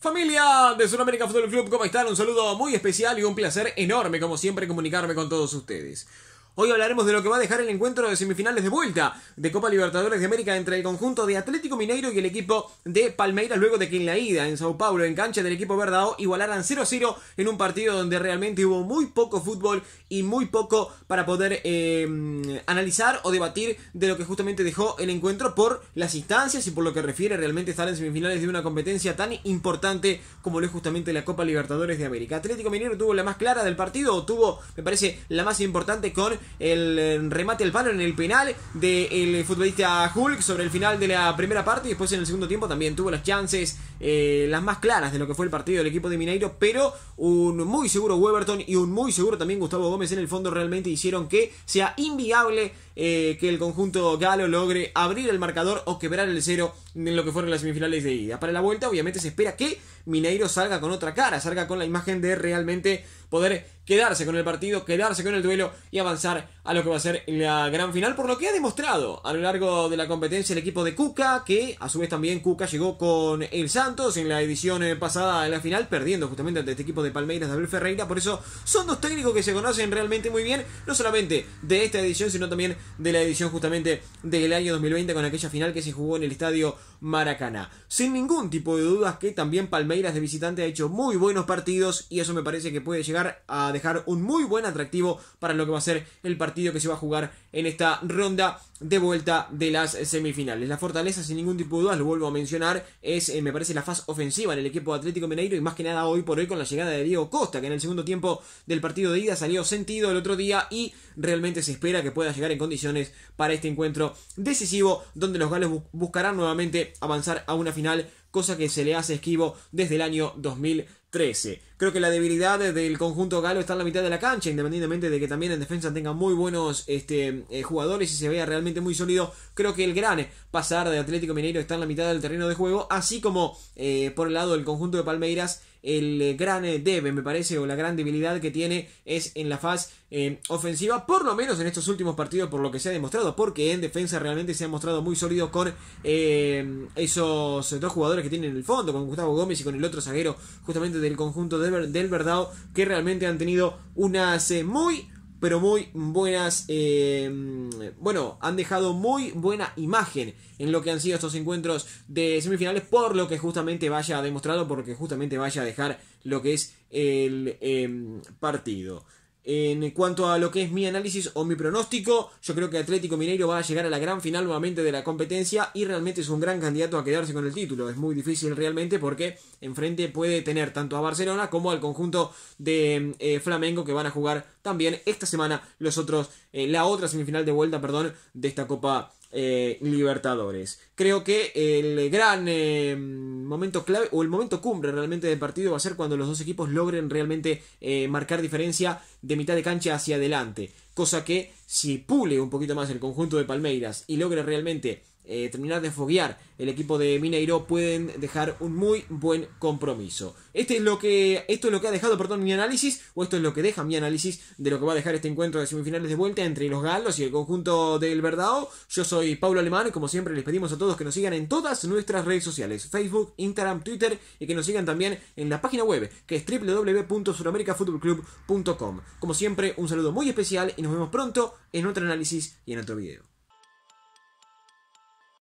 Familia de Sudamérica Fútbol Club, ¿cómo están? Un saludo muy especial y un placer enorme, como siempre, comunicarme con todos ustedes. Hoy hablaremos de lo que va a dejar el encuentro de semifinales de vuelta de Copa Libertadores de América entre el conjunto de Atlético Mineiro y el equipo de Palmeiras luego de que en la ida en Sao Paulo, en cancha del equipo verdao, igualaran 0-0 en un partido donde realmente hubo muy poco fútbol y muy poco para poder em, analizar o debatir de lo que justamente dejó el encuentro por las instancias y por lo que refiere realmente estar en semifinales de una competencia tan importante como lo es justamente la Copa Libertadores de América. Atlético Mineiro tuvo la más clara del partido, o tuvo, me parece, la más importante con el eh, remate al palo en el penal del eh, futbolista Hulk sobre el final de la primera parte y después en el segundo tiempo también tuvo las chances, eh, las más claras de lo que fue el partido del equipo de Mineiro, pero un muy seguro Weberton y un muy seguro también Gustavo Gómez en el fondo realmente hicieron que sea inviable que el conjunto galo logre abrir el marcador o quebrar el cero en lo que fueron las semifinales de ida. Para la vuelta obviamente se espera que Mineiro salga con otra cara, salga con la imagen de realmente poder quedarse con el partido, quedarse con el duelo y avanzar a lo que va a ser la gran final, por lo que ha demostrado a lo largo de la competencia el equipo de Cuca, que a su vez también Cuca llegó con el Santos en la edición eh, pasada de la final, perdiendo justamente ante este equipo de Palmeiras de Abel Ferreira, por eso son dos técnicos que se conocen realmente muy bien, no solamente de esta edición, sino también de la edición justamente del año 2020 con aquella final que se jugó en el estadio Maracaná. Sin ningún tipo de dudas que también Palmeiras de visitante ha hecho muy buenos partidos y eso me parece que puede llegar a dejar un muy buen atractivo para lo que va a ser el partido que se va a jugar en esta ronda de vuelta de las semifinales. La fortaleza, sin ningún tipo de dudas, lo vuelvo a mencionar, es, eh, me parece, la faz ofensiva en el equipo Atlético Mineiro y más que nada hoy por hoy con la llegada de Diego Costa, que en el segundo tiempo del partido de ida salió sentido el otro día y realmente se espera que pueda llegar en condiciones para este encuentro decisivo, donde los galos buscarán nuevamente avanzar a una final, cosa que se le hace esquivo desde el año 2000 13. Creo que la debilidad del conjunto galo está en la mitad de la cancha, independientemente de que también en defensa tengan muy buenos este, eh, jugadores y se vea realmente muy sólido. Creo que el gran pasar de Atlético Mineiro está en la mitad del terreno de juego, así como eh, por el lado del conjunto de Palmeiras el eh, gran eh, debe, me parece, o la gran debilidad que tiene es en la fase eh, ofensiva, por lo menos en estos últimos partidos, por lo que se ha demostrado, porque en defensa realmente se ha mostrado muy sólido con esos dos jugadores que tienen en el fondo, con Gustavo Gómez y con el otro zaguero justamente del conjunto del, del Verdao, que realmente han tenido unas muy pero muy buenas. Eh, bueno, han dejado muy buena imagen en lo que han sido estos encuentros de semifinales, por lo que justamente vaya demostrado, porque justamente vaya a dejar lo que es el eh, partido. En cuanto a lo que es mi análisis o mi pronóstico, yo creo que Atlético Mineiro va a llegar a la gran final nuevamente de la competencia y realmente es un gran candidato a quedarse con el título. Es muy difícil realmente porque enfrente puede tener tanto a Barcelona como al conjunto de eh, Flamengo que van a jugar también esta semana los otros, eh, la otra semifinal de vuelta, perdón, de esta Copa eh, Libertadores. Creo que el gran eh, momento clave o el momento cumbre realmente del partido va a ser cuando los dos equipos logren realmente eh, marcar diferencia de mitad de cancha hacia adelante. Cosa que si pule un poquito más el conjunto de Palmeiras y logre realmente eh, terminar de foguear el equipo de Mineiro pueden dejar un muy buen compromiso. Este es lo que, esto es lo que ha dejado perdón, mi análisis, o esto es lo que deja mi análisis de lo que va a dejar este encuentro de semifinales de vuelta entre los galos y el conjunto del Verdado Yo soy Pablo Alemán y como siempre les pedimos a todos que nos sigan en todas nuestras redes sociales, Facebook, Instagram, Twitter y que nos sigan también en la página web que es www.suramericafutbolclub.com. Como siempre, un saludo muy especial y nos vemos pronto en otro análisis y en otro video.